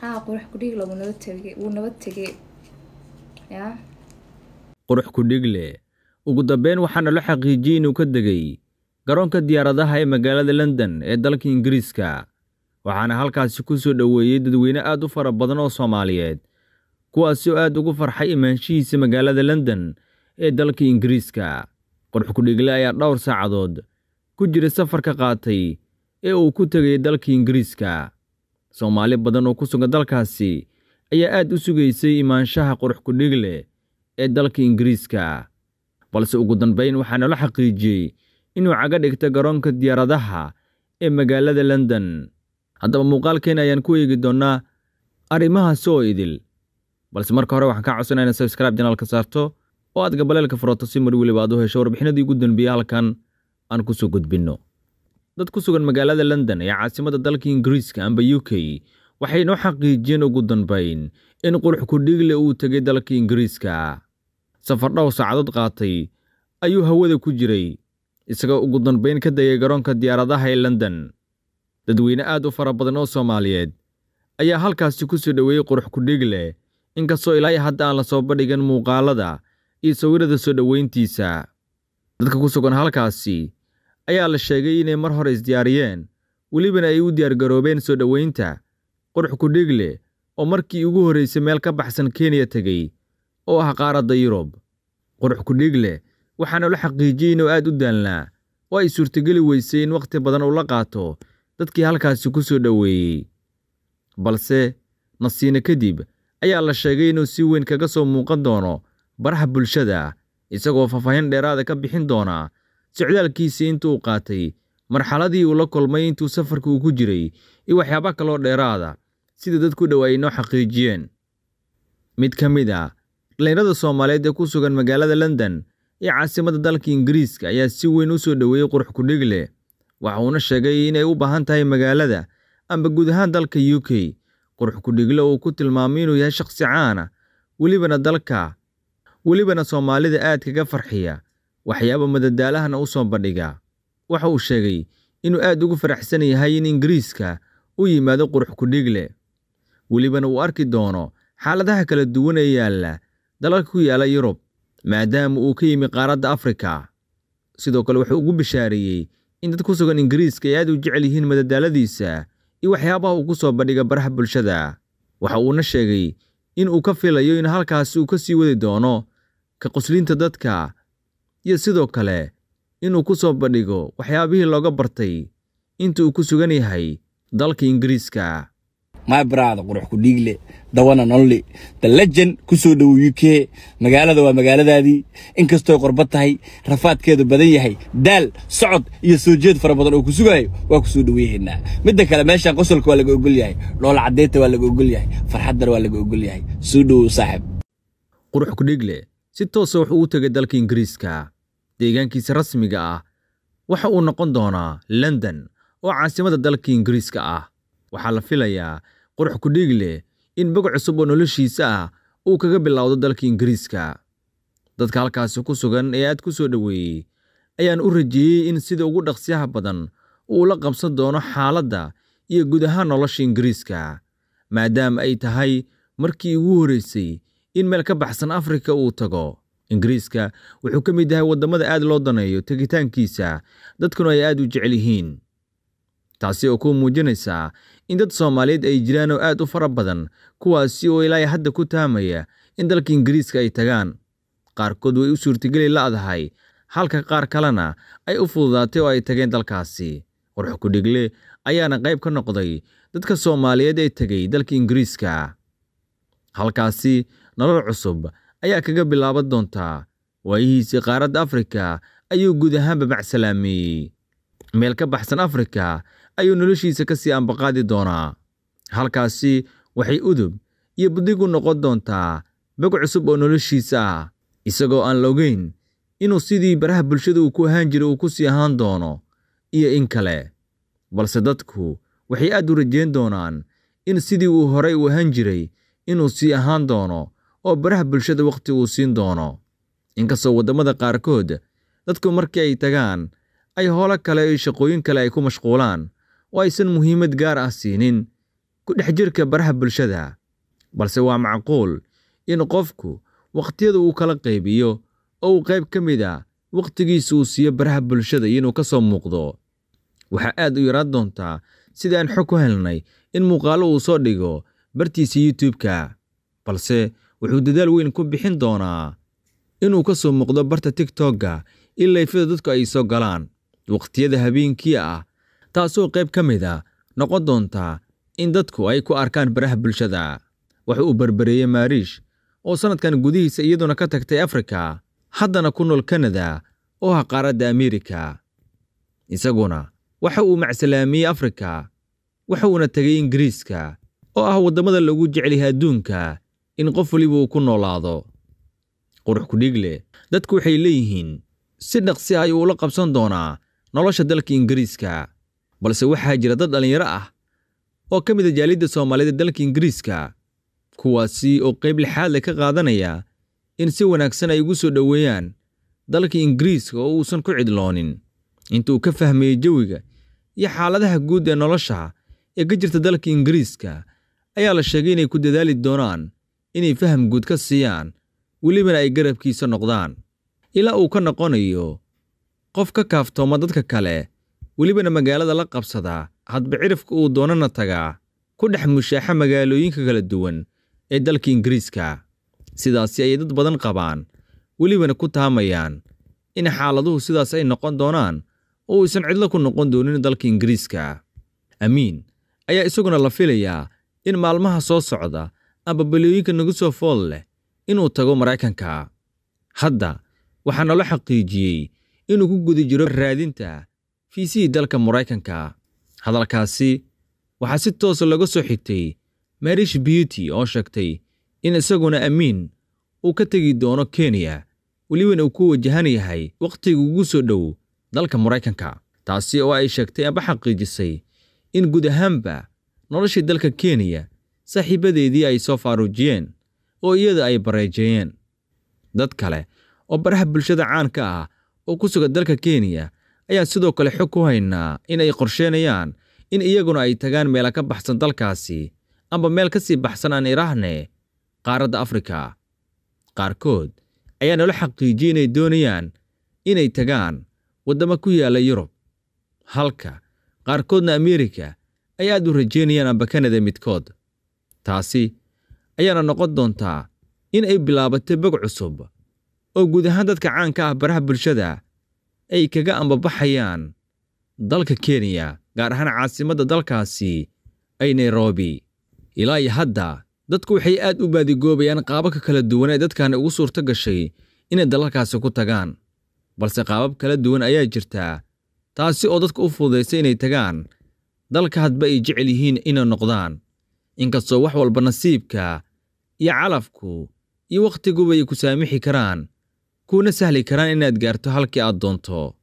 qurux kudhiigle wuu ugu dambeyn waxaana la xaqiijiyey inuu ka degay garoonka diyaaradaha ee magaalada london ee dalka ingiriiska waxaana halkaasi ku soo dhoweeyey dadweyne aad u fara badan oo soomaaliyeed kuwaasi oo aad ugu farxay imaanshihiisa magaalada london ee dalka ingiriiska qurux kudhiigle ayaa dhowr saacadood ku jiray safarka qaatay ee uu ku tegay dalka ingiriiska soomaali badan oo ku sugan dalkaasi ayaa aad u sugaysay imaanshaha qurux kudhig leh ee dalka ingiriiska balse ugu dambayn waxaa nala xaqiijiyey inuu caga dhigta garoonka diyaaradaha ee magaalada london haddaba muuqaalkeena ayaan ku eegi doonnaa arrimahaas oo idil balse marka hore waxaan kaa codsana inaad sabskraib janaalka saarto oo aad gabaleelka furato si mar weliba aad u hesho warbixinadii ugu dambeeyey halkan aan ku soo gudbinno dad ku sugan magaalada london ee caasimada dalka ingiriiska amba u k waxayna u xaqiijiyeen ugu dambayn in qurux ku kudhiigle uu tegay dalka ingiriiska safar dhowr saacadood qaatay ayuu hawada ku jiray isagoo ugu dambayn ka dayay garoonka diyaaradaha ee london dadweyne aad u fara badan oo soomaaliyeed ayaa halkaasi ku soo dhoweeyey qurux kudhiigle inkastoo ilaa iyo hadda aan la soo bandhigan muuqaalada iyo sawirada soo dhoweyntiisa dadka ku sugan halkaasi ayaa la sheegay inay mar hore isdiyaariyeen welibana ay u diyaargaroobeen soo dhoweynta qurux kudhigle oo markii ugu horraysay meel ka baxsan kenya tegey oo ah qaaradda yurub qurux kudhigle waxaana la xaqiijiyey inuu aad u daalnaa oo ay suurtogeli weysay in wakhti badan uu la qaato dadkii halkaasi ku soo dhoweeyey balse nasiine kadib ayaa la sheegay inuu si weyn kaga soo muuqan doono baraha bulshada isagoo faahfaahin dheeraada ka bixin doonaa socdaalkiisii intuu qaatay marxaladii uu la kulmay intuu safarka uu ku jiray iyo waxyaaba kaloo dheeraada sida dadku ku dhow ay inoo xaqiijiyeen mid ka mid ah dhalinyarada soomaaliyeed ee ku sugan magaalada london ee caasimada dalka ingiriiska ayaa si weyn u soo dhoweeyey qurux kudhig leh waxa uuna sheegay inay u baahan tahay magaalada amba guud ahaan dalka u k qurux ku-dhigle uu ku tilmaamay inuu yahay shaqhsi caana ah, welibana dalka welibana soomaalida aad kaga farxiya waxyaabo madadaalahana u soo bandhigaa waxa uu sheegay inuu aad ugu faraxsan yahay in ingiriiska u yimaado qurux kudhiigle welibana uu arki doono xaaladaha kala duwan ee yaalla dalalka ku yaala yurub maadaama uu ka yimi qaaradda afrika sidoo kale wuxuu ugu bishaareeyey in dad ku sugan ingiriiska ay aad u jecel yihiin madadaaladiisa iyo waxyaabaha uu ku soo bandhiga baraha bulshada waxa uuna sheegay in uu ka filayo in halkaasi uu ka sii wadi doono ka qoslinta dadka iyo sidoo kale inuu ku soo bandhigo waxyaabihii looga bartay inta uu ku sugan yahay dalka ingiriiska mabraada qurux ku dhiigle dawana nonli the legend ku soo dhowow u k magaalada waa magaaladaadii inkastooy qorbad tahay rafaadkeedu badan yahay daal socod iyo soo jeed fara badan oo ku sugaayo waa ku soo dhoweehaynaa midda kale meeshaan qosolka waa laga ogol yahay dhoola caddeynta waa laga ogol yahay farxaddana waa laga ogol yahay soo dhowow saaxib qurux kudhiigle si toosa wuxuu u tegay dalka ingiriiska deegaankiisa rasmiga ah waxa uu noqon doonaa london oo caasimada dalka ingiriiska ah waxaa la filayaa qurux kudhiig leh in bog cusub oo noloshiisa ah uu kaga bilowdo dalka ingiriiska dadka halkaasi ku sugan ee aad ku soo dhoweeyey ayaan u rajeeyey in sida ugu dhaqsiyaha badan uu la qabsan doono xaaladda iyo guud ahaan nolosha ingiriiska maadaama ay tahay markii ugu horreysay in meel ka baxsan afrika uu tago ingiriiska wuxuu ka mid yahay waddamada aad loo daneeyo tegitaankiisa dadkuna ay aad u jecel yihiin taasi oo ku muujinaysaa in dad soomaaliyeed ay jiraan oo aad u fara badan kuwaasi oo ilaa hadda ku taamaya in dalka ingiriiska ay tagaan qaarkood way u suurtageli la'dahay halka qaar kalena ay u fududaatay oo ay tageen dalkaasi qorx dhigle ayaana qayb ka noqday dadka soomaaliyeed ee tegey dalka ingiriiska halkaasi nolol cusub ayaa kaga bilaaban doontaa waayihiisii qaaradda afrika ayuu guud ahaanba macsalaameeyey meel ka baxsan afrika ayuu noloshiisa ka sii ambaqaadi doonaa halkaasi waxay udub iyo budig u noqon doontaa bog cusub oo noloshiisa ah isagoo aan la ogeyn inuu sidii baraha bulshada uu ku ahaan jiray uu ku sii ahaan doono iyo in kale balse dadku waxay aad u rajayn doonaan in sidii uu horay u ahaan jiray inuu sii ahaan doono oo baraha bulshada waqti uu siin doono inkastoo waddamada qaarkood dadku markii ay tagaan ay hoolo kale iyo shaqooyin kale ay ku mashquulaan oo aysan muhiimad gaar ah siinin ku dhex jirka baraha bulshada balse waa macquul in qofku wakhtiyada uu kala qaybiyo oo uu qayb ka mid a ah wakhtigiisa uu siiyo baraha bulshada iyo inuu ka soo muuqdo waxaa aad u yaraan doontaa sidaan xog ku helnay in muuqaalo uu soo dhigo bartiisa yuutubka balse wuxuu dadaal weyn ku bixin doonaa inuu ka soo muuqdo barta tigtogga in layfyada dadku ay soo galaan waqtiyada habeenkii ah taasoo qayb ka mid a ah noqon doontaa in dadku ay ku arkaan baraha bulshada waxa uu barbareeyey maariish oo sannadkan gudihiisa iyaduna ka tagtay afrika haddana ku nool kanada oo ah qaaradda ameerika isaguna waxa uu macsalaamiyey afrika waxa uuna tegay ingiriiska oo ah waddamada lagu jecelyahay adduunka in qof weliba uu ku noolaado qurux ku kudhiigle dadku waxay leeyihiin si dhaqsi ah ayuu ula qabsan doonaa nolosha dalka ingiriiska balse waxaa jira dad dhallinyaro ah oo ka mid a ah jaalidda soomaaliyed ee dalka ingiriiska kuwaasi oo qayb lixaadle ka qaadanaya in si wanaagsan ay ugu soo dhoweeyaan dalka ingiriiska oo uusan ku cidloonin inta uu ka fahmayey jawiga iyo xaaladaha guud ee nolosha ee ka jirta dalka ingiriiska ayaa la sheegay inay ku dadaali doonaan inay faham guud ka siiyaan welibana ay garabkiisa noqdaan ilaa uu ka noqonayo qof ka kaaftooma dadka kale welibana magaalada la qabsada hadba cirifka uu doonana tagaa ku dhex mushaaxa magaalooyinka kala duwan ee dalka ingiriiska sidaasi ayay dad badan qabaan welibana ku taamayaan in xaaladuhu sidaas ay noqon doonaan oo uusan cidlo ku noqon doonin dalka ingiriiska amiin ayaa isaguna la filayaa in maalmaha soo socda aba balooyinka nagu soo fool leh inuu tago maraykanka hadda waxaa nala xaqiijiyey inuu ku guda jiro raadinta fiisihii dalka maraykanka hadalkaasi waxaa si toosa ah laga soo xigtay marish beauty oo sheegtay in isaguna amiin uu ka tegi doono kenya welibana uu ku wajahan yahay wakhtiga ugu soo dhow dalka maraykanka taasi oo ay sheegtay aba xaqiijisay in guud ahaanba noloshii dalka kenya saaxiibadeedii ay soo faaruujiyeen oo iyada ay bareejeeyeen dad kale oo baraha bulshada caanka ah oo ku sugan dalka kenya ayaa sidoo kale xog ku haynaa in ay qorsheenayaan in iyaguna ay tagaan meela ka baxsan dalkaasi amba meel ka sii baxsan aan iraahne qaaradda afrika qaarkood ayaa nala xaqiijiyey inay doonayaan inay tagaan waddamo ku yaalla yurub halka qaarkoodna ameerika ay aad u rajaynayaan amba kanada midkood taasi ayaana noqon doontaa in ay bilaabatay bog cusub oo guud ahaan dadka caanka ah baraha bulshada ay kaga ambabaxayaan dalka kenya gaar ahaan caasimadda dalkaasi ay nairobi ilaa iyo hadda dadku waxay aad u baadigoobayaan qaababka kala duwan ee dadkan ugu suurto gashay inay dalalkaasi ku tagaan balse qaabab kala duwan ayaa jirtaa taasi oo dadka u fududaysa inay tagaan dalka hadba ay jecel yihiin inay noqdaan inkastoo wax walba nasiibka iyo calafku iyo wakhtiguba ay ku saamixi karaan kuuna sahli karaan inaad gaarto halkii aad doonto